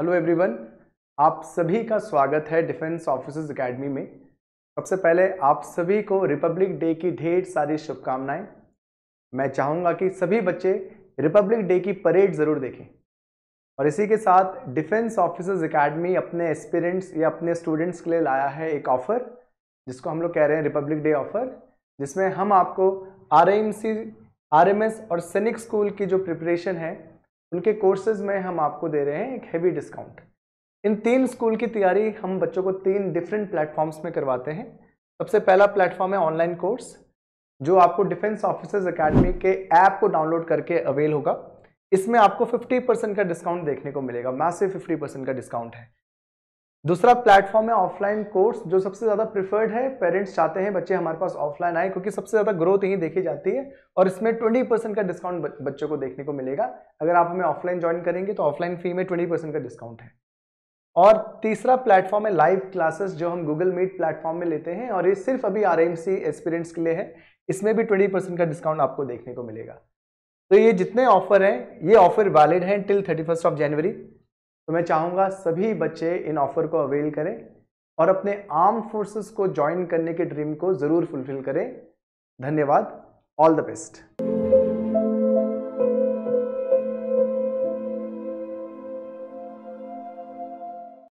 hello everyone आप सभी का स्वागत है डिफेंस ऑफिसर्स एकेडमी में सबसे पहले आप सभी को रिपब्लिक डे की ढेर सारी शुभकामनाएं मैं चाहूँगा कि सभी बच्चे रिपब्लिक डे की परेड ज़रूर देखें और इसी के साथ डिफेंस ऑफिसर्स एकेडमी अपने एस्पिरेंट्स या अपने स्टूडेंट्स के लिए लाया है एक ऑफ़र जिसको हम लोग कह रहे हैं रिपब्लिक डे ऑफ़र जिसमें हम आपको R RMS M C M S और सैनिक स्कूल की जो प्रिपरेशन है उनके कोर्सेज में हम आपको दे रहे हैं एक हैवी डिस्काउंट इन तीन स्कूल की तैयारी हम बच्चों को तीन डिफरेंट प्लेटफॉर्म्स में करवाते हैं सबसे पहला प्लेटफॉर्म है ऑनलाइन कोर्स जो आपको डिफेंस ऑफिसर्स एकेडमी के ऐप को डाउनलोड करके अवेल होगा इसमें आपको 50 परसेंट का डिस्काउंट देखने को मिलेगा मैसे 50 परसेंट का डिस्काउंट है दूसरा प्लेटफॉर्म है ऑफलाइन कोर्स जो सबसे ज़्यादा प्रिफर्ड है पेरेंट्स चाहते हैं बच्चे हमारे पास ऑफलाइन आए क्योंकि सबसे ज़्यादा ग्रोथ यहीं देखी जाती है और इसमें ट्वेंटी परसेंट का डिस्काउंट बच्चों को देखने को मिलेगा अगर आप हमें ऑफलाइन ज्वाइन करेंगे तो ऑफलाइन फी में ट्वेंटी परसेंट का डिस्काउंट है और तीसरा प्लेटफॉर्म है लाइव क्लासेस जो हम गूगल मीट प्लेटफॉर्म में लेते हैं और ये सिर्फ अभी आर एक्सपीरियंस के लिए है इसमें भी ट्वेंटी का डिस्काउंट आपको देखने को मिलेगा तो ये जितने ऑफर हैं ये ऑफर वैलिड हैं टिल थर्टी ऑफ जनवरी तो मैं चाहूँगा सभी बच्चे इन ऑफ़र को अवेल करें और अपने आर्म फोर्सेस को ज्वाइन करने के ड्रीम को ज़रूर फुलफ़िल करें धन्यवाद ऑल द बेस्ट